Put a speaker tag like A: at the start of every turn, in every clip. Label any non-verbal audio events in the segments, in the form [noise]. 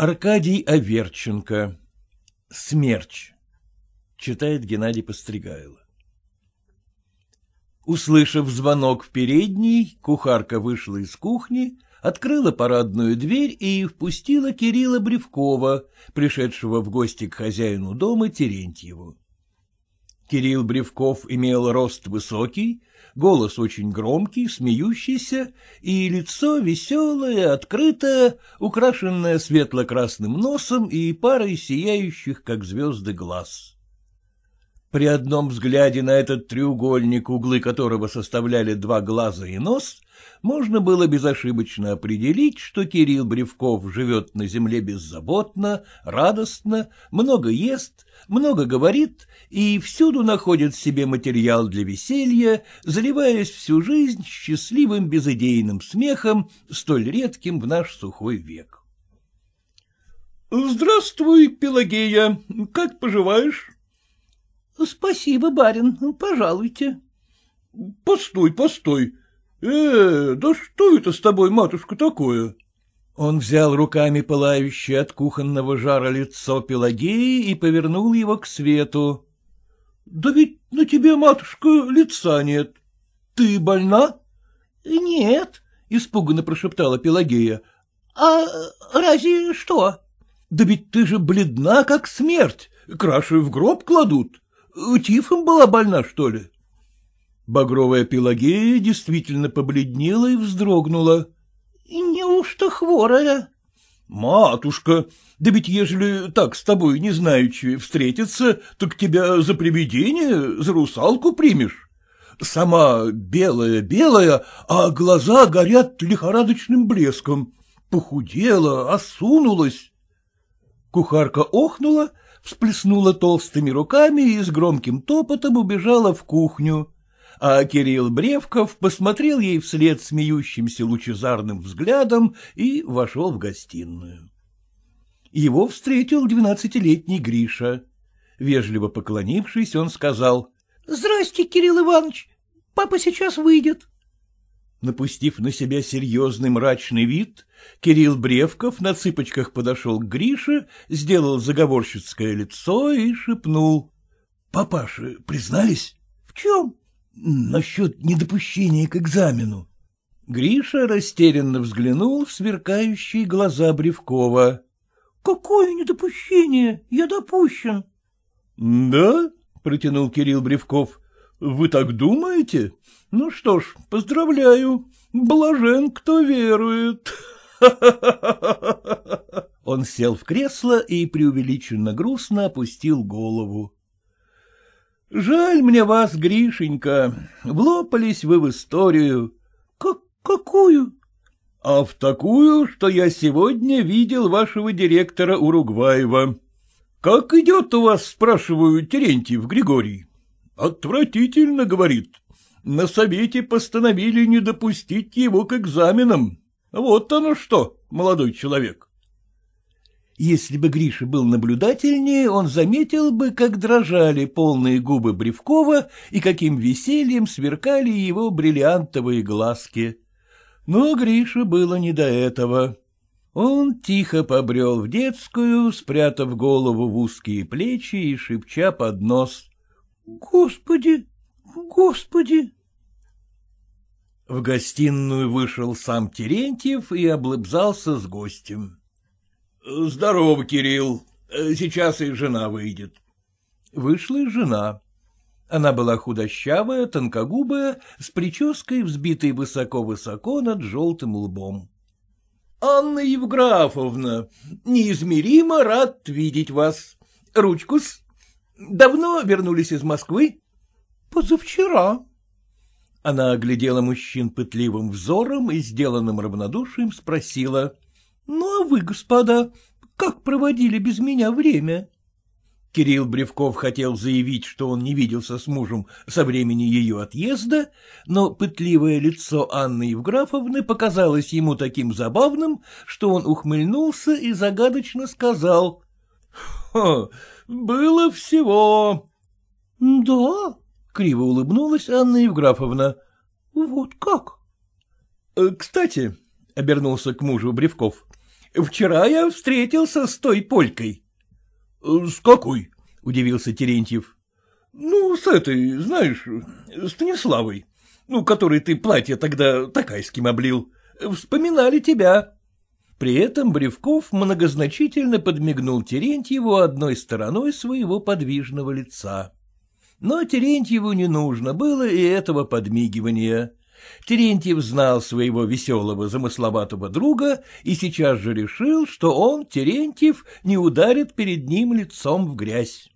A: Аркадий Аверченко. Смерч. Читает Геннадий Постригайло. Услышав звонок в передней, кухарка вышла из кухни, открыла парадную дверь и впустила Кирилла Бревкова, пришедшего в гости к хозяину дома Терентьеву. Кирилл Бревков имел рост высокий, голос очень громкий, смеющийся, и лицо веселое, открытое, украшенное светло-красным носом и парой сияющих, как звезды, глаз. При одном взгляде на этот треугольник, углы которого составляли два глаза и нос, можно было безошибочно определить, что Кирилл Бревков живет на земле беззаботно, радостно, много ест, много говорит и всюду находит себе материал для веселья, заливаясь всю жизнь счастливым безыдейным смехом, столь редким в наш сухой век. — Здравствуй, Пелагея, как поживаешь? — Спасибо, барин, пожалуйте. — Постой, постой. Э, да что это с тобой, матушка, такое? Он взял руками пылающее от кухонного жара лицо Пелагеи и повернул его к свету. — Да ведь на тебе, матушка, лица нет. Ты больна? — Нет, — испуганно прошептала Пелагея. — А разве что? — Да ведь ты же бледна, как смерть, краши в гроб кладут. — Тифом была больна, что ли? Багровая Пелагея действительно побледнела и вздрогнула. — Неужто хворая? — Матушка, да ведь ежели так с тобой не знаючи встретиться, так тебя за привидение, за русалку примешь. Сама белая-белая, а глаза горят лихорадочным блеском. Похудела, осунулась. Кухарка охнула всплеснула толстыми руками и с громким топотом убежала в кухню, а Кирилл Бревков посмотрел ей вслед смеющимся лучезарным взглядом и вошел в гостиную. Его встретил двенадцатилетний Гриша. Вежливо поклонившись, он сказал. — Здрасте, Кирилл Иванович, папа сейчас выйдет. Напустив на себя серьезный мрачный вид, Кирилл Бревков на цыпочках подошел к Грише, сделал заговорщицкое лицо и шепнул. — Папаша, признались? — В чем? — Насчет недопущения к экзамену. Гриша растерянно взглянул в сверкающие глаза Бревкова. — Какое недопущение? Я допущен. — Да? — протянул Кирилл Бревков. — Вы так думаете? — ну что ж, поздравляю, блажен, кто верует. [laughs] Он сел в кресло и преувеличенно грустно опустил голову. Жаль мне вас, Гришенька, влопались вы в историю. Как какую? А в такую, что я сегодня видел вашего директора Уругваева. Как идет у вас, спрашиваю, Терентьев Григорий? Отвратительно, говорит, на совете постановили не допустить его к экзаменам. Вот оно что, молодой человек. Если бы Гриша был наблюдательнее, он заметил бы, как дрожали полные губы Бревкова и каким весельем сверкали его бриллиантовые глазки. Но Гриша было не до этого. Он тихо побрел в детскую, спрятав голову в узкие плечи и шепча под нос. — Господи, Господи! В гостиную вышел сам Терентьев и облыбзался с гостем. — Здорово, Кирилл. Сейчас и жена выйдет. Вышла и жена. Она была худощавая, тонкогубая, с прической, взбитой высоко-высоко над желтым лбом. — Анна Евграфовна, неизмеримо рад видеть вас. Ручкус, давно вернулись из Москвы? Позавчера. Она оглядела мужчин пытливым взором и сделанным равнодушием спросила. — Ну, а вы, господа, как проводили без меня время? Кирилл Бревков хотел заявить, что он не виделся с мужем со времени ее отъезда, но пытливое лицо Анны Евграфовны показалось ему таким забавным, что он ухмыльнулся и загадочно сказал. — Было всего. — Да, Криво улыбнулась Анна Евграфовна. — Вот как? Э, — Кстати, — обернулся к мужу Бревков, — вчера я встретился с той полькой. — э, С какой? — удивился Терентьев. — Ну, с этой, знаешь, Станиславой, ну, которой ты платье тогда такайским облил. Вспоминали тебя. При этом Бревков многозначительно подмигнул Терентьеву одной стороной своего подвижного лица. Но Терентьеву не нужно было и этого подмигивания. Терентьев знал своего веселого замысловатого друга и сейчас же решил, что он, Терентьев, не ударит перед ним лицом в грязь.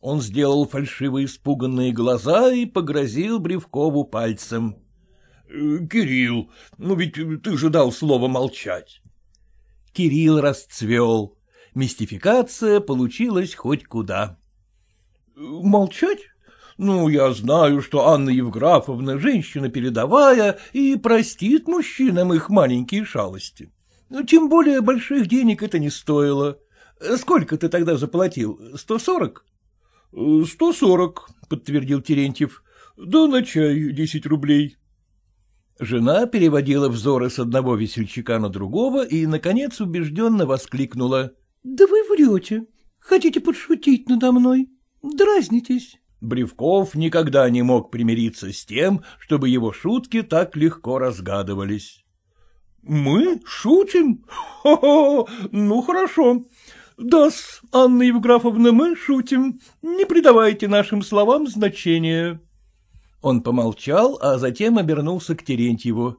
A: Он сделал фальшиво испуганные глаза и погрозил Бревкову пальцем. «Э, — Кирилл, ну ведь ты же дал слово молчать. Кирилл расцвел. Мистификация получилась хоть куда. Молчать? Ну, я знаю, что Анна Евграфовна женщина передовая и простит мужчинам их маленькие шалости. Ну, тем более больших денег это не стоило. Сколько ты тогда заплатил? Сто сорок? — Сто сорок, — подтвердил Терентьев. — Да на чай десять рублей. Жена переводила взоры с одного весельчака на другого и, наконец, убежденно воскликнула. — Да вы врете. Хотите подшутить надо мной? — Дразнитесь. Бревков никогда не мог примириться с тем, чтобы его шутки так легко разгадывались. «Мы шутим? Хо-хо! Ну, хорошо. да -с, Анна Евграфовна, мы шутим. Не придавайте нашим словам значения». Он помолчал, а затем обернулся к Терентьеву.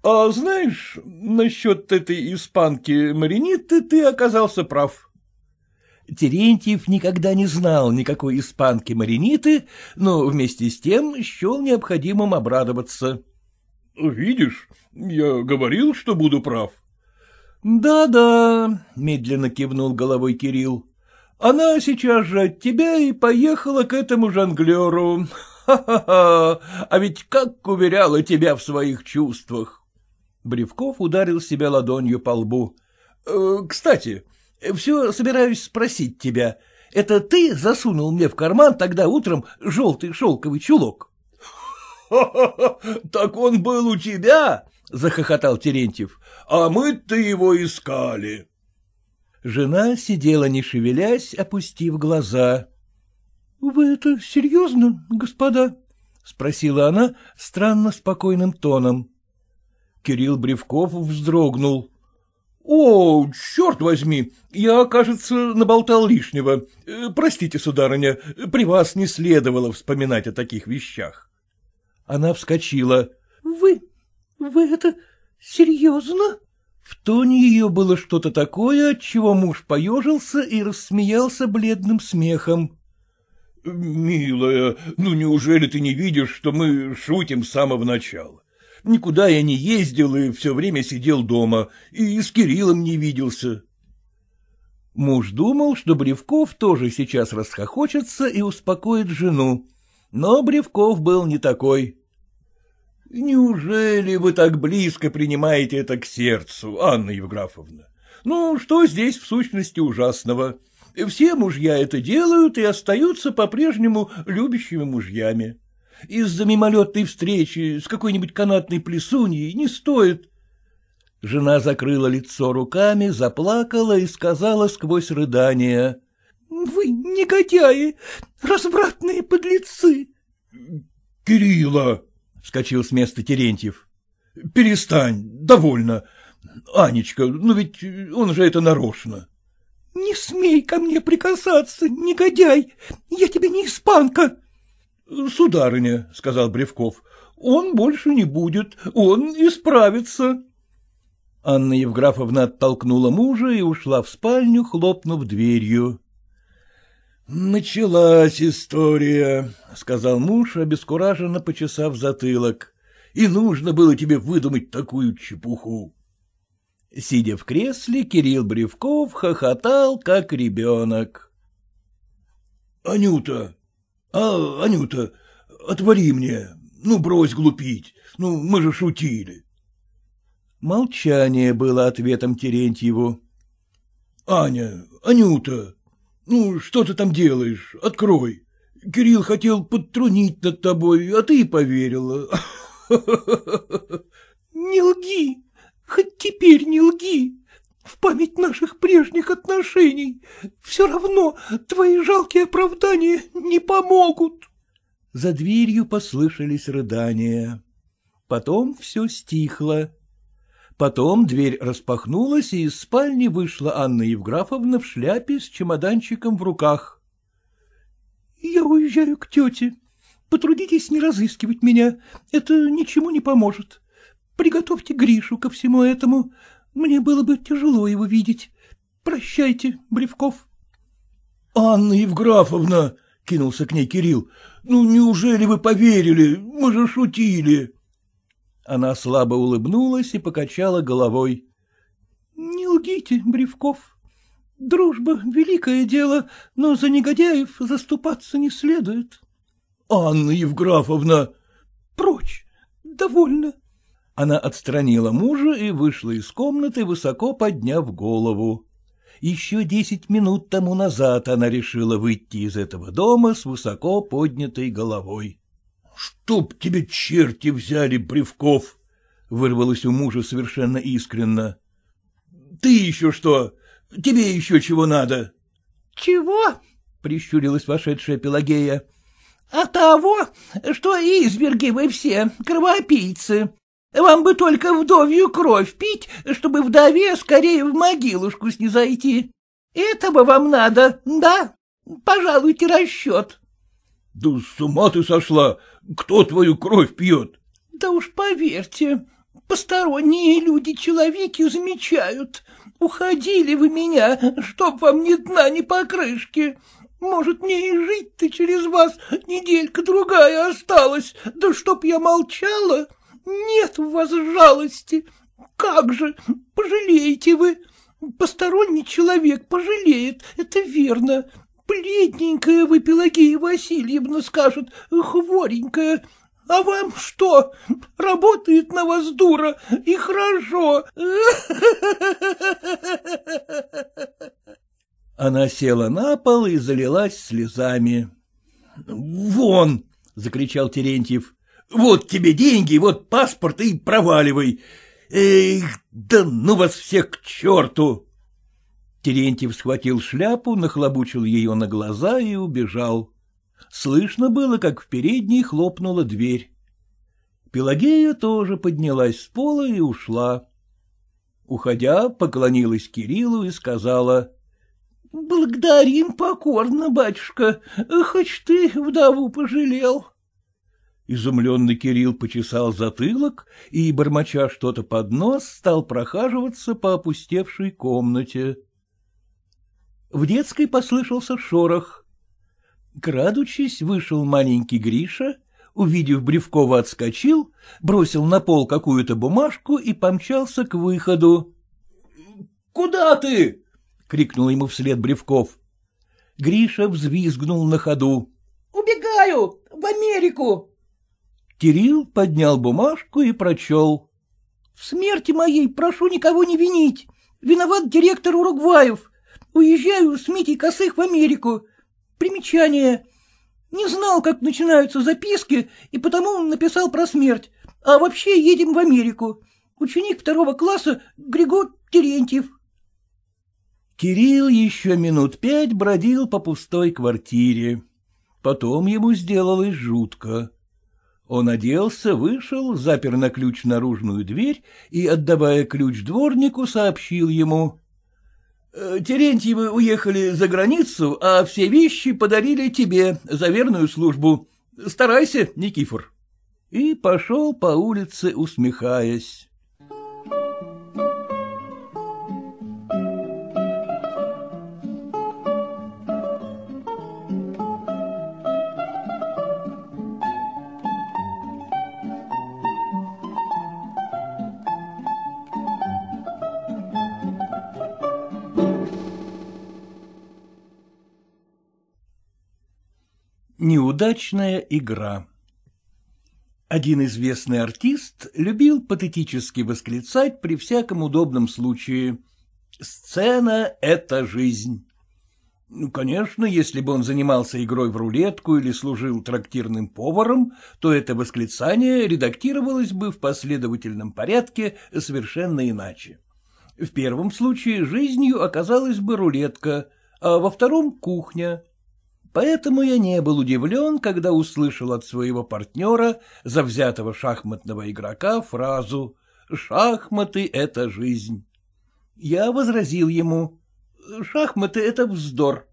A: — А знаешь, насчет этой испанки Мариниты ты оказался прав. Терентьев никогда не знал никакой испанки Мариниты, но вместе с тем счел необходимым обрадоваться. — Видишь, я говорил, что буду прав. «Да, — Да-да, — медленно кивнул головой Кирилл. — Она сейчас же от тебя и поехала к этому жонглеру. Ха-ха-ха! А ведь как уверяла тебя в своих чувствах! Бревков ударил себя ладонью по лбу. «Э, — Кстати, — Э, Все собираюсь спросить тебя. Это ты засунул мне в карман тогда утром желтый шелковый чулок? [laughs] — Так он был у тебя? — захохотал Терентьев. — А мы-то его искали. Жена сидела, не шевелясь, опустив глаза. — Вы это серьезно, господа? — спросила она странно спокойным тоном. Кирилл Бревков вздрогнул. О, черт возьми, я, кажется, наболтал лишнего. Э, простите, сударыня, при вас не следовало вспоминать о таких вещах. Она вскочила. Вы, вы это серьезно? В тоне ее было что-то такое, от чего муж поежился и рассмеялся бледным смехом. «Милая, ну неужели ты не видишь, что мы шутим с самого начала? никуда я не ездил и все время сидел дома, и с Кириллом не виделся. Муж думал, что Бревков тоже сейчас расхохочется и успокоит жену, но Бревков был не такой. — Неужели вы так близко принимаете это к сердцу, Анна Евграфовна? Ну, что здесь в сущности ужасного? Все мужья это делают и остаются по-прежнему любящими мужьями. Из-за мимолетной встречи с какой-нибудь канатной плесуньей не стоит. Жена закрыла лицо руками, заплакала и сказала сквозь рыдание. — Вы негодяи, развратные подлецы! — Кирилла! — вскочил с места Терентьев. — Перестань, довольно. Анечка, ну ведь он же это нарочно. — Не смей ко мне прикасаться, негодяй! Я тебе не испанка! — Сударыня, — сказал Бревков, — он больше не будет, он исправится. Анна Евграфовна оттолкнула мужа и ушла в спальню, хлопнув дверью. «Началась история», — сказал муж, обескураженно почесав затылок. «И нужно было тебе выдумать такую чепуху». Сидя в кресле, Кирилл Бревков хохотал, как ребенок. «Анюта, — А, Анюта, отвори мне, ну, брось глупить, ну, мы же шутили. Молчание было ответом Терентьеву. — Аня, Анюта, ну, что ты там делаешь? Открой. Кирилл хотел подтрунить над тобой, а ты и поверила. [laughs] — Не лги, хоть теперь не лги, в память наших прежних отношений. Все равно твои жалкие оправдания не помогут. За дверью послышались рыдания. Потом все стихло. Потом дверь распахнулась, и из спальни вышла Анна Евграфовна в шляпе с чемоданчиком в руках. — Я уезжаю к тете. Потрудитесь не разыскивать меня. Это ничему не поможет. Приготовьте Гришу ко всему этому. Мне было бы тяжело его видеть. Прощайте, Бревков. — Анна Евграфовна, — кинулся к ней Кирилл, — ну неужели вы поверили? Мы же шутили. Она слабо улыбнулась и покачала головой. — Не лгите, Бревков. Дружба — великое дело, но за негодяев заступаться не следует. — Анна Евграфовна! — Прочь! Довольно! — она отстранила мужа и вышла из комнаты, высоко подняв голову. Еще десять минут тому назад она решила выйти из этого дома с высоко поднятой головой. — Чтоб тебе черти взяли, Бревков! — вырвалось у мужа совершенно искренно. — Ты еще что? Тебе еще чего надо? — Чего? — прищурилась вошедшая Пелагея. — А того, что изверги вы все, кровопийцы, вам бы только вдовью кровь пить, чтобы вдове скорее в могилушку снизойти. Этого вам надо, да? Пожалуйте расчет. — Да с ума ты сошла! Кто твою кровь пьет? — Да уж поверьте, посторонние люди-человеки замечают. Уходили вы меня, чтоб вам ни дна, ни покрышки. Может, мне и жить-то через вас неделька-другая осталась, да чтоб я молчала, нет у вас жалости! Как же! Пожалеете вы! Посторонний человек пожалеет, это верно. Бледненькая вы, Пелагея Васильевна, скажет, хворенькая. А вам что? Работает на вас дура, и хорошо. Она села на пол и залилась слезами. «Вон!» — закричал Терентьев. Вот тебе деньги, вот паспорт и проваливай. Эх, да ну вас всех к черту! Терентьев схватил шляпу, нахлобучил ее на глаза и убежал. Слышно было, как в передней хлопнула дверь. Пелагея тоже поднялась с пола и ушла. Уходя, поклонилась Кириллу и сказала. — Благодарим покорно, батюшка, хоть ты вдову пожалел. — Изумленный Кирилл почесал затылок и, бормоча что-то под нос, стал прохаживаться по опустевшей комнате. В детской послышался шорох. Крадучись, вышел маленький Гриша, увидев Бревкова, отскочил, бросил на пол какую-то бумажку и помчался к выходу. — Куда ты? — крикнул ему вслед Бревков. Гриша взвизгнул на ходу. — Убегаю! В Америку! Кирилл поднял бумажку и прочел. — В смерти моей прошу никого не винить. Виноват директор Уругваев. Уезжаю с Митей Косых в Америку. Примечание. Не знал, как начинаются записки, и потому написал про смерть. А вообще едем в Америку. Ученик второго класса Григор Терентьев. Кирилл еще минут пять бродил по пустой квартире. Потом ему сделалось жутко. Он оделся, вышел, запер на ключ наружную дверь и, отдавая ключ дворнику, сообщил ему. «Э, — Терентьевы уехали за границу, а все вещи подарили тебе за верную службу. Старайся, Никифор. И пошел по улице, усмехаясь. Неудачная игра Один известный артист любил патетически восклицать при всяком удобном случае «Сцена — это жизнь». Ну, конечно, если бы он занимался игрой в рулетку или служил трактирным поваром, то это восклицание редактировалось бы в последовательном порядке совершенно иначе. В первом случае жизнью оказалась бы рулетка, а во втором — кухня, Поэтому я не был удивлен, когда услышал от своего партнера, завзятого шахматного игрока, фразу «Шахматы — это жизнь». Я возразил ему «Шахматы — это вздор».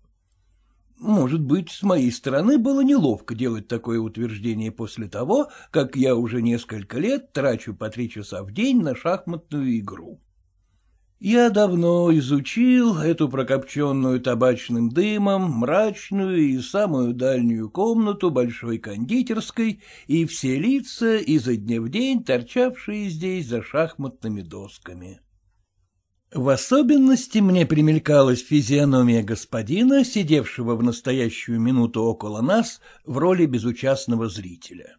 A: Может быть, с моей стороны было неловко делать такое утверждение после того, как я уже несколько лет трачу по три часа в день на шахматную игру. Я давно изучил эту прокопченную табачным дымом мрачную и самую дальнюю комнату большой кондитерской и все лица изо дня в день торчавшие здесь за шахматными досками. В особенности мне примелькалась физиономия господина, сидевшего в настоящую минуту около нас в роли безучастного зрителя.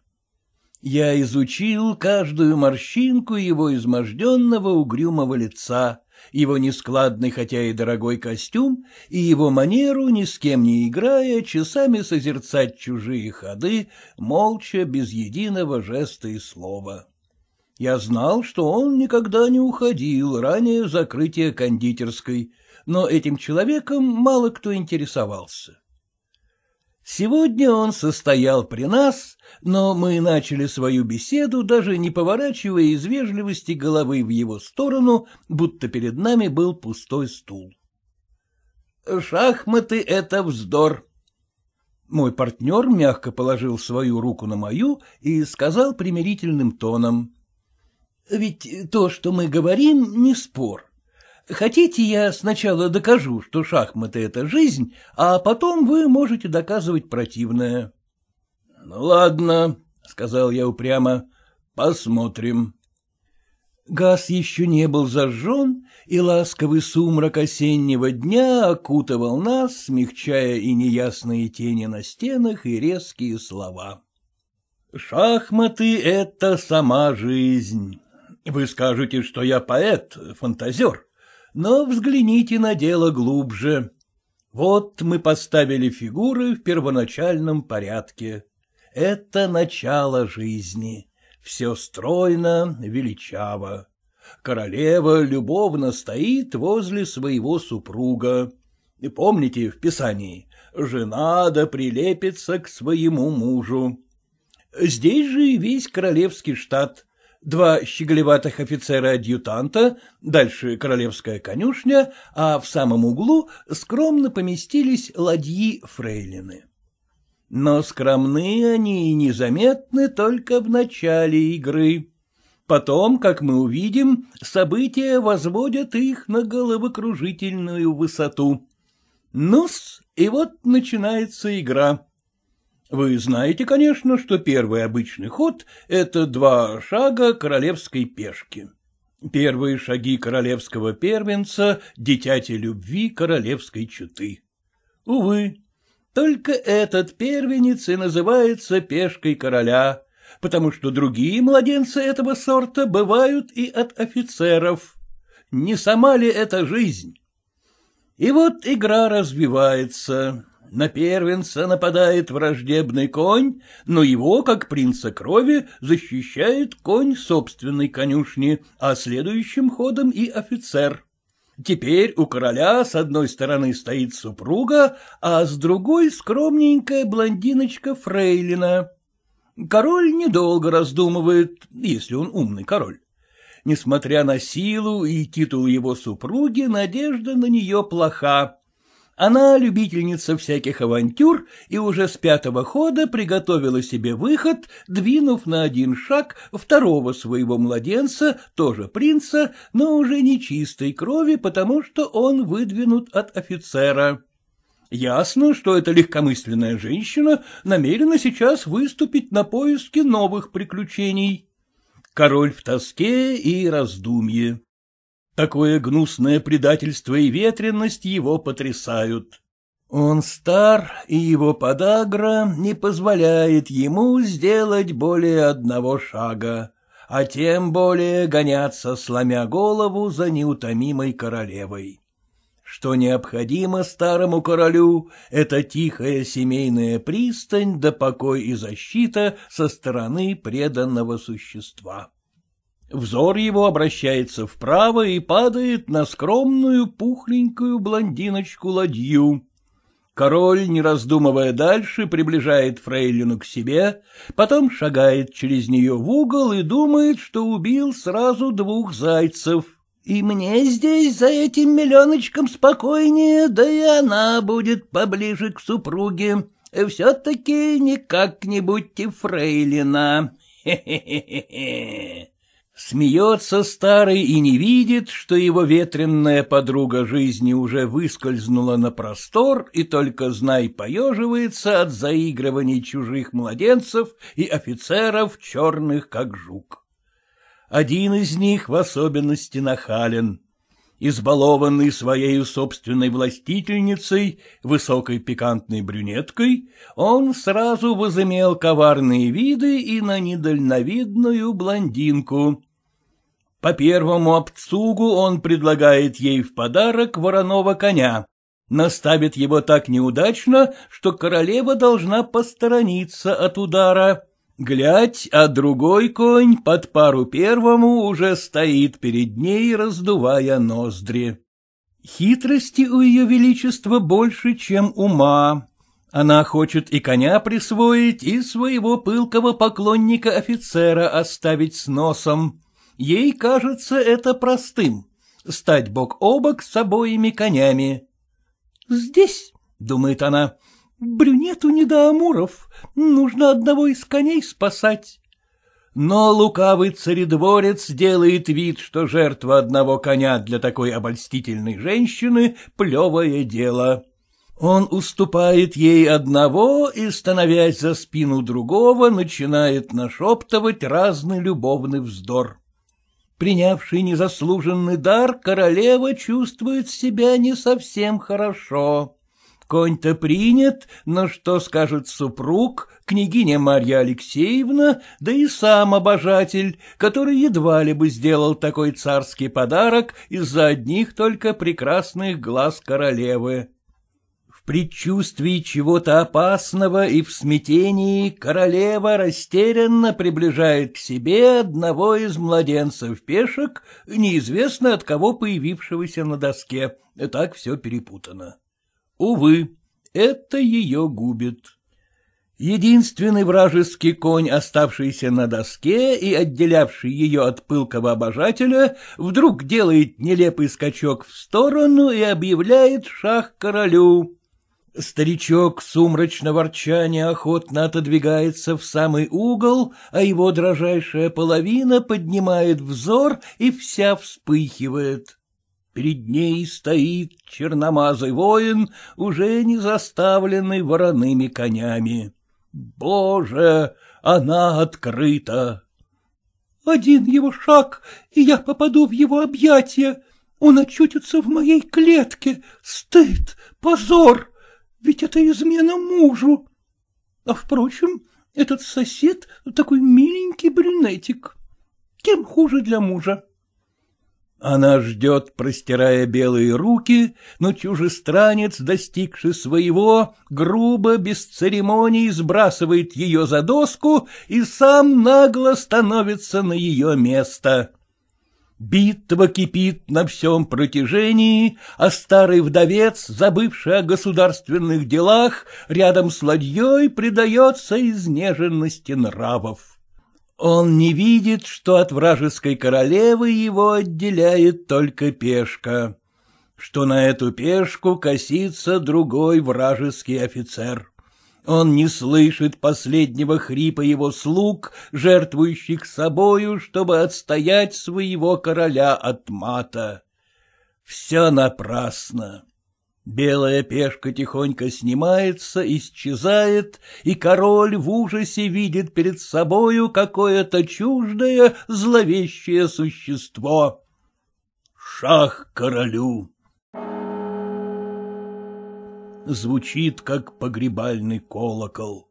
A: Я изучил каждую морщинку его изможденного угрюмого лица — его нескладный, хотя и дорогой костюм, и его манеру, ни с кем не играя, часами созерцать чужие ходы, молча, без единого жеста и слова. Я знал, что он никогда не уходил ранее закрытия кондитерской, но этим человеком мало кто интересовался. Сегодня он состоял при нас, но мы начали свою беседу, даже не поворачивая из вежливости головы в его сторону, будто перед нами был пустой стул. «Шахматы — это вздор!» Мой партнер мягко положил свою руку на мою и сказал примирительным тоном. «Ведь то, что мы говорим, не спор. Хотите, я сначала докажу, что шахматы — это жизнь, а потом вы можете доказывать противное. — Ну, ладно, — сказал я упрямо, — посмотрим. Газ еще не был зажжен, и ласковый сумрак осеннего дня окутывал нас, смягчая и неясные тени на стенах, и резкие слова. «Шахматы — это сама жизнь. Вы скажете, что я поэт, фантазер но взгляните на дело глубже. Вот мы поставили фигуры в первоначальном порядке. Это начало жизни. Все стройно, величаво. Королева любовно стоит возле своего супруга. И помните в Писании «Жена да прилепится к своему мужу». Здесь же и весь королевский штат два щеголеватых офицера-адъютанта, дальше королевская конюшня, а в самом углу скромно поместились ладьи-фрейлины. Но скромны они и незаметны только в начале игры. Потом, как мы увидим, события возводят их на головокружительную высоту. ну и вот начинается игра. Вы знаете, конечно, что первый обычный ход — это два шага королевской пешки. Первые шаги королевского первенца — дитяти любви королевской четы. Увы, только этот первенец и называется пешкой короля, потому что другие младенцы этого сорта бывают и от офицеров. Не сама ли это жизнь? И вот игра развивается. На первенца нападает враждебный конь, но его, как принца крови, защищает конь собственной конюшни, а следующим ходом и офицер. Теперь у короля с одной стороны стоит супруга, а с другой скромненькая блондиночка Фрейлина. Король недолго раздумывает, если он умный король. Несмотря на силу и титул его супруги, надежда на нее плоха она любительница всяких авантюр и уже с пятого хода приготовила себе выход, двинув на один шаг второго своего младенца, тоже принца, но уже не чистой крови, потому что он выдвинут от офицера. Ясно, что эта легкомысленная женщина намерена сейчас выступить на поиски новых приключений. Король в тоске и раздумье. Такое гнусное предательство и ветренность его потрясают. Он стар, и его подагра не позволяет ему сделать более одного шага, а тем более гоняться, сломя голову за неутомимой королевой. Что необходимо старому королю, это тихая семейная пристань да покой и защита со стороны преданного существа. Взор его обращается вправо и падает на скромную пухленькую блондиночку ладью. Король, не раздумывая дальше, приближает фрейлину к себе, потом шагает через нее в угол и думает, что убил сразу двух зайцев. И мне здесь за этим миллионочком спокойнее, да и она будет поближе к супруге. Все-таки никак не как-нибудь и фрейлина. [laughs] Хе-хе-хе-хе. Смеется старый и не видит, что его ветренная подруга жизни уже выскользнула на простор и только, знай, поеживается от заигрываний чужих младенцев и офицеров, черных как жук. Один из них в особенности нахален. Избалованный своей собственной властительницей, высокой пикантной брюнеткой, он сразу возымел коварные виды и на недальновидную блондинку, по первому обцугу он предлагает ей в подарок вороного коня, наставит его так неудачно, что королева должна посторониться от удара. Глядь, а другой конь под пару первому уже стоит перед ней, раздувая ноздри. Хитрости у ее величества больше, чем ума. Она хочет и коня присвоить, и своего пылкого поклонника-офицера оставить с носом. Ей кажется это простым — стать бок о бок с обоими конями. «Здесь», — думает она, — «брюнету не до амуров, нужно одного из коней спасать». Но лукавый царедворец делает вид, что жертва одного коня для такой обольстительной женщины — плевое дело. Он уступает ей одного и, становясь за спину другого, начинает нашептывать разный любовный вздор. Принявший незаслуженный дар, королева чувствует себя не совсем хорошо. Конь-то принят, но что скажет супруг, княгиня Марья Алексеевна, да и сам обожатель, который едва ли бы сделал такой царский подарок из-за одних только прекрасных глаз королевы предчувствии чего-то опасного и в смятении королева растерянно приближает к себе одного из младенцев-пешек, неизвестно от кого появившегося на доске. Так все перепутано. Увы, это ее губит. Единственный вражеский конь, оставшийся на доске и отделявший ее от пылкого обожателя, вдруг делает нелепый скачок в сторону и объявляет шах королю. Старичок сумрачно ворчание охотно отодвигается в самый угол, а его дрожайшая половина поднимает взор и вся вспыхивает. Перед ней стоит черномазый воин, уже не заставленный вороными конями. Боже, она открыта! Один его шаг, и я попаду в его объятия. Он очутится в моей клетке. Стыд, позор! Ведь это измена мужу. А, впрочем, этот сосед такой миленький брюнетик. кем хуже для мужа. Она ждет, простирая белые руки, но чужестранец, достигший своего, грубо, без церемоний, сбрасывает ее за доску и сам нагло становится на ее место. Битва кипит на всем протяжении, а старый вдовец, забывший о государственных делах, рядом с ладьей предается изнеженности нравов. Он не видит, что от вражеской королевы его отделяет только пешка, что на эту пешку косится другой вражеский офицер. Он не слышит последнего хрипа его слуг, жертвующих собою, чтобы отстоять своего короля от мата. Все напрасно. Белая пешка тихонько снимается, исчезает, и король в ужасе видит перед собою какое-то чуждое, зловещее существо. «Шах королю!» звучит, как погребальный колокол.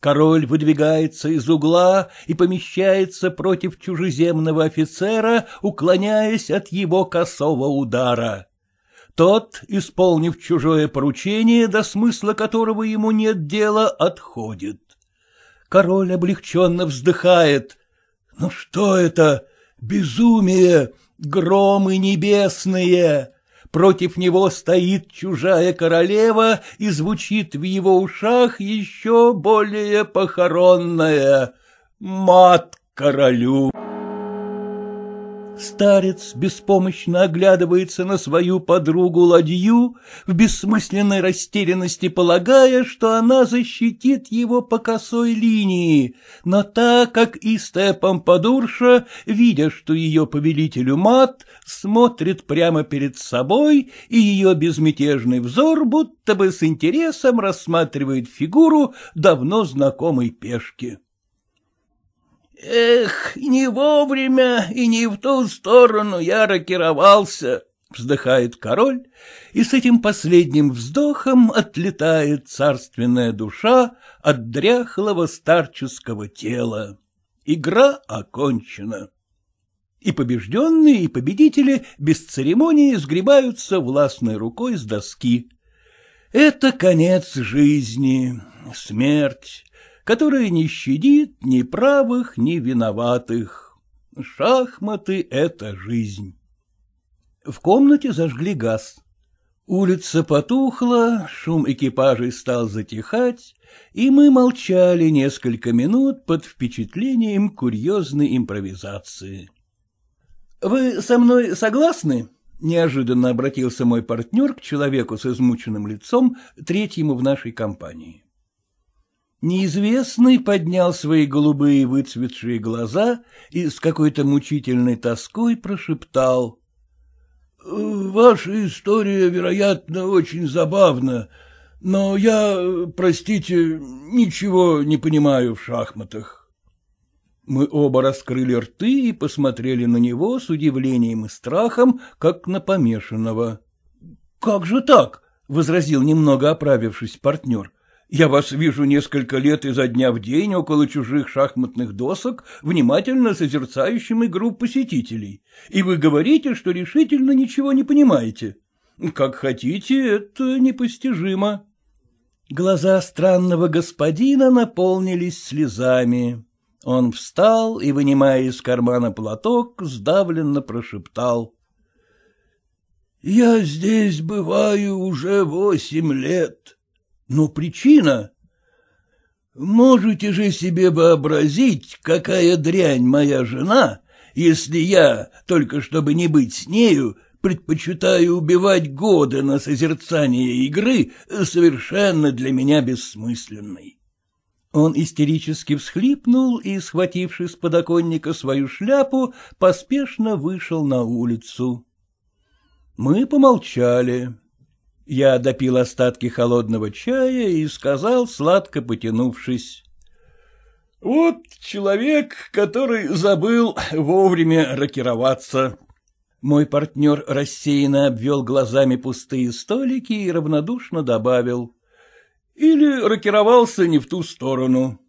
A: Король выдвигается из угла и помещается против чужеземного офицера, уклоняясь от его косого удара. Тот, исполнив чужое поручение, до смысла которого ему нет дела, отходит. Король облегченно вздыхает. «Ну что это? Безумие! Громы небесные!» против него стоит чужая королева и звучит в его ушах еще более похоронная «Мат королю». Старец беспомощно оглядывается на свою подругу ладью, в бессмысленной растерянности полагая, что она защитит его по косой линии, но так как истая помпадурша, видя, что ее повелителю мат, смотрит прямо перед собой, и ее безмятежный взор будто бы с интересом рассматривает фигуру давно знакомой пешки. Эх, не вовремя и не в ту сторону я рокировался, вздыхает король, и с этим последним вздохом отлетает царственная душа от дряхлого старческого тела. Игра окончена. И побежденные, и победители без церемонии сгребаются властной рукой с доски. Это конец жизни, смерть, которая не щадит ни правых, ни виноватых. Шахматы — это жизнь. В комнате зажгли газ. Улица потухла, шум экипажей стал затихать, и мы молчали несколько минут под впечатлением курьезной импровизации. — Вы со мной согласны? — неожиданно обратился мой партнер к человеку с измученным лицом, третьему в нашей компании. Неизвестный поднял свои голубые выцветшие глаза и с какой-то мучительной тоской прошептал. — Ваша история, вероятно, очень забавна, но я, простите, ничего не понимаю в шахматах. Мы оба раскрыли рты и посмотрели на него с удивлением и страхом, как на помешанного. — Как же так? — возразил немного оправившись партнер. Я вас вижу несколько лет изо дня в день около чужих шахматных досок, внимательно созерцающим игру посетителей, и вы говорите, что решительно ничего не понимаете. Как хотите, это непостижимо. Глаза странного господина наполнились слезами. Он встал и, вынимая из кармана платок, сдавленно прошептал. — Я здесь бываю уже восемь лет. — но причина... Можете же себе вообразить, какая дрянь моя жена, если я, только чтобы не быть с нею, предпочитаю убивать годы на созерцание игры, э, совершенно для меня бессмысленной. Он истерически всхлипнул и, схвативши с подоконника свою шляпу, поспешно вышел на улицу. Мы помолчали. Я допил остатки холодного чая и сказал, сладко потянувшись. — Вот человек, который забыл вовремя рокироваться. Мой партнер рассеянно обвел глазами пустые столики и равнодушно добавил. — Или рокировался не в ту сторону.